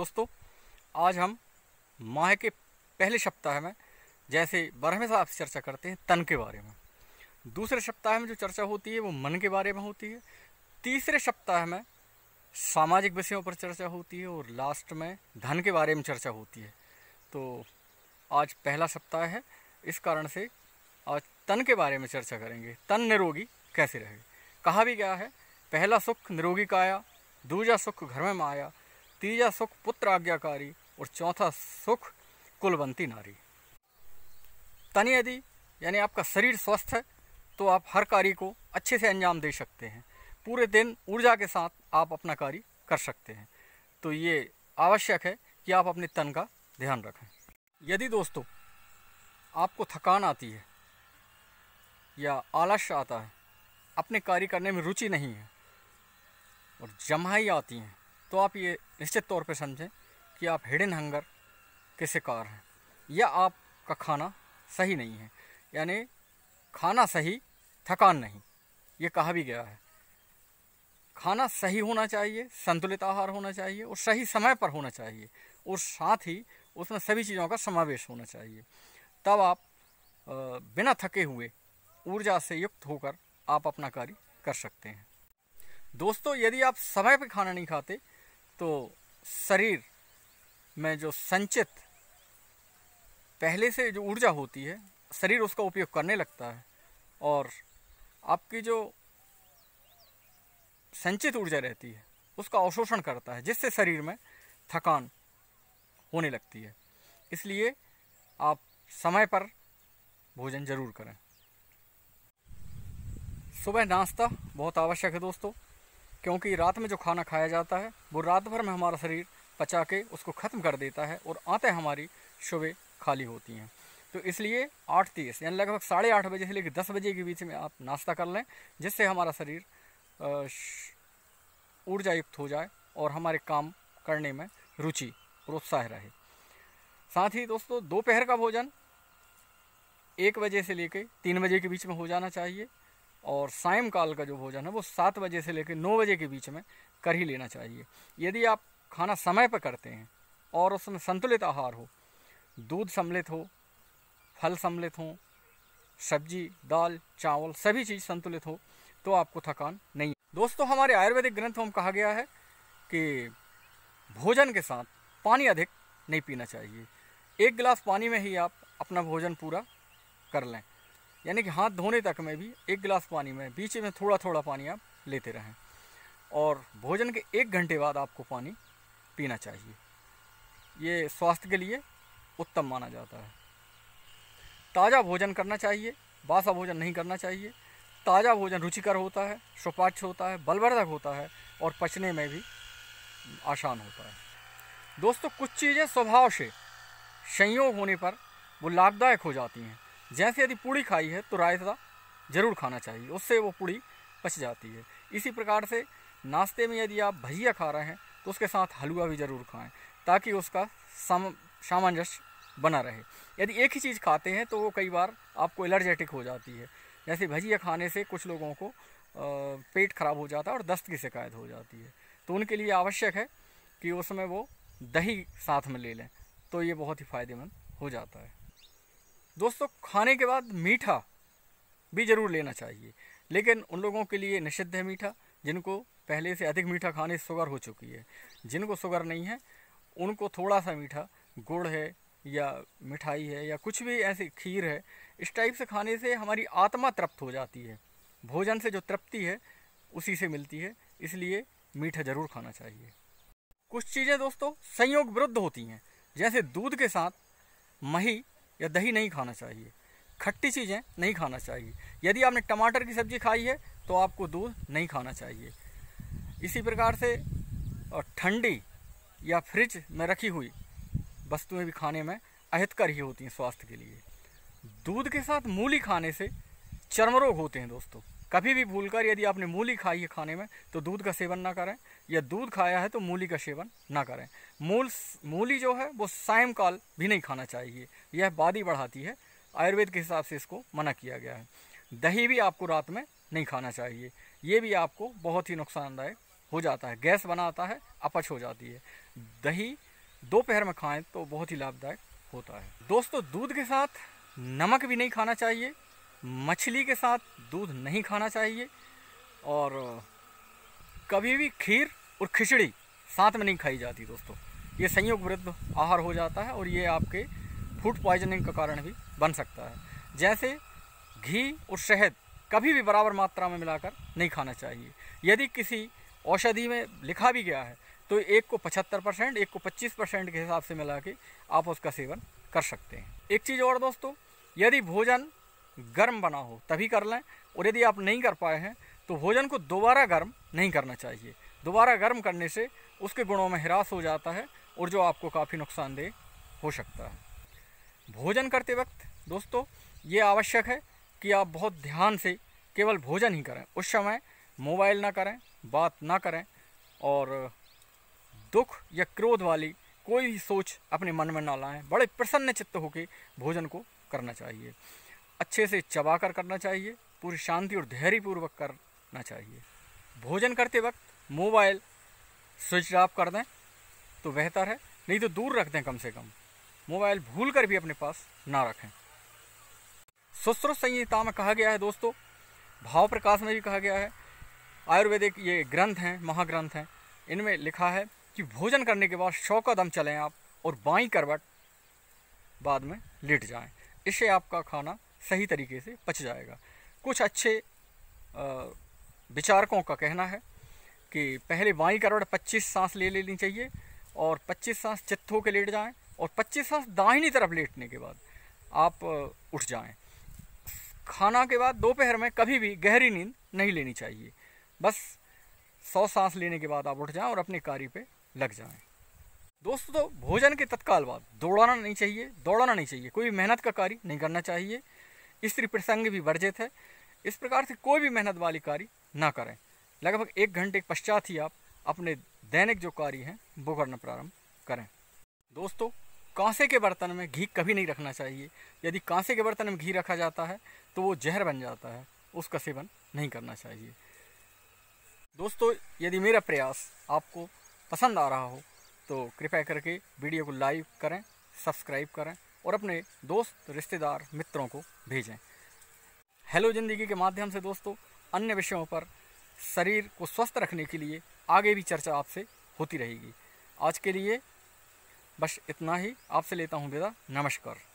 दोस्तों आज हम माह के पहले सप्ताह में जैसे बारहवें से आपसे चर्चा करते हैं तन के बारे में दूसरे सप्ताह में जो चर्चा होती है वो मन के बारे में होती है तीसरे सप्ताह में सामाजिक विषयों पर चर्चा होती है और लास्ट में धन के बारे में चर्चा होती है तो आज पहला सप्ताह है इस कारण से आज तन के बारे में चर्चा करेंगे तन निरोगी कैसे रहे कहा भी गया है पहला सुख निरोगी काया दूजा सुख घर में माया तीजा सुख पुत्र आज्ञाकारी और चौथा सुख कुलवंती नारी तन यदि यानी आपका शरीर स्वस्थ है तो आप हर कार्य को अच्छे से अंजाम दे सकते हैं पूरे दिन ऊर्जा के साथ आप अपना कार्य कर सकते हैं तो ये आवश्यक है कि आप अपने तन का ध्यान रखें यदि दोस्तों आपको थकान आती है या आलस्य आता है अपने कार्य करने में रुचि नहीं है और जमाई आती हैं तो आप ये निश्चित तौर पे समझें कि आप हिडन हंगर के शिकार हैं या आपका खाना सही नहीं है यानी खाना सही थकान नहीं ये कहा भी गया है खाना सही होना चाहिए संतुलित आहार होना चाहिए और सही समय पर होना चाहिए और साथ ही उसमें सभी चीज़ों का समावेश होना चाहिए तब आप बिना थके हुए ऊर्जा से युक्त होकर आप अपना कार्य कर सकते हैं दोस्तों यदि आप समय पर खाना नहीं खाते तो शरीर में जो संचित पहले से जो ऊर्जा होती है शरीर उसका उपयोग करने लगता है और आपकी जो संचित ऊर्जा रहती है उसका अवशोषण करता है जिससे शरीर में थकान होने लगती है इसलिए आप समय पर भोजन ज़रूर करें सुबह नाश्ता बहुत आवश्यक है दोस्तों क्योंकि रात में जो खाना खाया जाता है वो रात भर में हमारा शरीर पचा के उसको ख़त्म कर देता है और आते हमारी सुबह खाली होती हैं तो इसलिए आठ तीस यानी लगभग साढ़े आठ बजे से लेकर दस बजे के बीच में आप नाश्ता कर लें जिससे हमारा शरीर ऊर्जा युक्त हो जाए और हमारे काम करने में रुचि प्रोत्साह रहे साथ ही दोस्तों दोपहर का भोजन एक बजे से लेकर तीन बजे के बीच में हो जाना चाहिए और सायंकाल का जो भोजन है वो सात बजे से लेकर नौ बजे के बीच में कर ही लेना चाहिए यदि आप खाना समय पर करते हैं और उसमें संतुलित आहार हो दूध सम्मिलित हो फल सम्मिलित हो सब्जी दाल चावल सभी चीज़ संतुलित हो तो आपको थकान नहीं दोस्तों हमारे आयुर्वेदिक ग्रंथों में कहा गया है कि भोजन के साथ पानी अधिक नहीं पीना चाहिए एक गिलास पानी में ही आप अपना भोजन पूरा कर लें यानी कि हाथ धोने तक में भी एक गिलास पानी में बीच में थोड़ा थोड़ा पानी आप लेते रहें और भोजन के एक घंटे बाद आपको पानी पीना चाहिए ये स्वास्थ्य के लिए उत्तम माना जाता है ताज़ा भोजन करना चाहिए बासा भोजन नहीं करना चाहिए ताज़ा भोजन रुचिकर होता है सुपाच्य होता है बलवर्धक होता है और पचने में भी आसान होता है दोस्तों कुछ चीज़ें स्वभाव से संयोग होने पर वो लाभदायक हो जाती हैं जैसे यदि पूड़ी खाई है तो रायता ज़रूर खाना चाहिए उससे वो पूड़ी पच जाती है इसी प्रकार से नाश्ते में यदि आप भजिया खा रहे हैं तो उसके साथ हलवा भी ज़रूर खाएं ताकि उसका सम सामंजस्य बना रहे यदि एक ही चीज़ खाते हैं तो वो कई बार आपको एलर्जेटिक हो जाती है जैसे भजिया खाने से कुछ लोगों को पेट खराब हो जाता है और दस्त की शिकायत हो जाती है तो उनके लिए आवश्यक है कि उसमें वो दही साथ में ले लें तो ये बहुत ही फ़ायदेमंद हो जाता है दोस्तों खाने के बाद मीठा भी ज़रूर लेना चाहिए लेकिन उन लोगों के लिए निषिद्ध है मीठा जिनको पहले से अधिक मीठा खाने से शुगर हो चुकी है जिनको शुगर नहीं है उनको थोड़ा सा मीठा गुड़ है या मिठाई है या कुछ भी ऐसे खीर है इस टाइप से खाने से हमारी आत्मा तृप्त हो जाती है भोजन से जो तृप्ति है उसी से मिलती है इसलिए मीठा ज़रूर खाना चाहिए कुछ चीज़ें दोस्तों संयोग विरुद्ध होती हैं जैसे दूध के साथ मही या दही नहीं खाना चाहिए खट्टी चीज़ें नहीं खाना चाहिए यदि आपने टमाटर की सब्ज़ी खाई है तो आपको दूध नहीं खाना चाहिए इसी प्रकार से ठंडी या फ्रिज में रखी हुई वस्तुएं भी खाने में अहितकर ही होती हैं स्वास्थ्य के लिए दूध के साथ मूली खाने से चर्म रोग होते हैं दोस्तों कभी भी भूलकर यदि आपने मूली खाई है खाने में तो दूध का सेवन ना करें या दूध खाया है तो मूली का सेवन ना करें मूल मूली जो है वो सायंकाल भी नहीं खाना चाहिए यह बादी बढ़ाती है आयुर्वेद के हिसाब से इसको मना किया गया है दही भी आपको रात में नहीं खाना चाहिए ये भी आपको बहुत ही नुकसानदायक हो जाता है गैस बनाता है अपच हो जाती है दही दोपहर में खाएं तो बहुत ही लाभदायक होता है दोस्तों दूध के साथ नमक भी नहीं खाना चाहिए मछली के साथ दूध नहीं खाना चाहिए और कभी भी खीर और खिचड़ी साथ में नहीं खाई जाती दोस्तों ये संयोग वृद्ध आहार हो जाता है और ये आपके फूड पॉइजनिंग का कारण भी बन सकता है जैसे घी और शहद कभी भी बराबर मात्रा में मिलाकर नहीं खाना चाहिए यदि किसी औषधि में लिखा भी गया है तो एक को पचहत्तर परसेंट एक को पच्चीस परसेंट के हिसाब से मिला के आप उसका सेवन कर सकते हैं एक चीज़ और दोस्तों यदि भोजन गर्म बना हो तभी कर लें और यदि आप नहीं कर पाए हैं तो भोजन को दोबारा गर्म नहीं करना चाहिए दोबारा गर्म करने से उसके गुणों में ह्रास हो जाता है और जो आपको काफ़ी नुकसानदेह हो सकता है भोजन करते वक्त दोस्तों ये आवश्यक है कि आप बहुत ध्यान से केवल भोजन ही करें उस समय मोबाइल ना करें बात ना करें और दुख या क्रोध वाली कोई भी सोच अपने मन में ना लाएं बड़े प्रसन्न चित्त होकर भोजन को करना चाहिए अच्छे से चबा कर करना चाहिए पूरी शांति और धैर्यपूर्वक करना चाहिए भोजन करते वक्त मोबाइल स्विच ऑफ कर दें तो बेहतर है नहीं तो दूर रख दें कम से कम मोबाइल भूल कर भी अपने पास ना रखें सुश्रुत संहिता में कहा गया है दोस्तों भाव प्रकाश में भी कहा गया है आयुर्वेदिक ये ग्रंथ हैं महाग्रंथ हैं इनमें लिखा है कि भोजन करने के बाद सौ दम चलें आप और बाई करवट बाद में लेट जाएं इससे आपका खाना सही तरीके से पच जाएगा कुछ अच्छे विचारकों का कहना है कि पहले बाई करवट 25 सांस ले लेनी चाहिए और 25 सांस चित्त होकर लेट जाएं और 25 सांस दाहिनी तरफ लेटने के बाद आप उठ जाएं खाना के बाद दोपहर में कभी भी गहरी नींद नहीं लेनी चाहिए बस सौ सांस लेने के बाद आप उठ जाएं और अपने कार्य पे लग जाएं दोस्तों भोजन के तत्काल बाद दौड़ाना नहीं चाहिए दौड़ाना नहीं चाहिए कोई मेहनत का कार्य नहीं करना चाहिए स्त्री प्रसंग भी वर्जित है इस प्रकार से कोई भी मेहनत वाली कार्य ना करें लगभग एक घंटे के पश्चात ही आप अपने दैनिक जो कार्य हैं वो करना प्रारंभ करें दोस्तों कांसे के बर्तन में घी कभी नहीं रखना चाहिए यदि कांसे के बर्तन में घी रखा जाता है तो वो जहर बन जाता है उसका सेवन नहीं करना चाहिए दोस्तों यदि मेरा प्रयास आपको पसंद आ रहा हो तो कृपया करके वीडियो को लाइक करें सब्सक्राइब करें और अपने दोस्त रिश्तेदार मित्रों को भेजें हेलो ज़िंदगी के माध्यम से दोस्तों अन्य विषयों पर शरीर को स्वस्थ रखने के लिए आगे भी चर्चा आपसे होती रहेगी आज के लिए बस इतना ही आपसे लेता हूँ विदा नमस्कार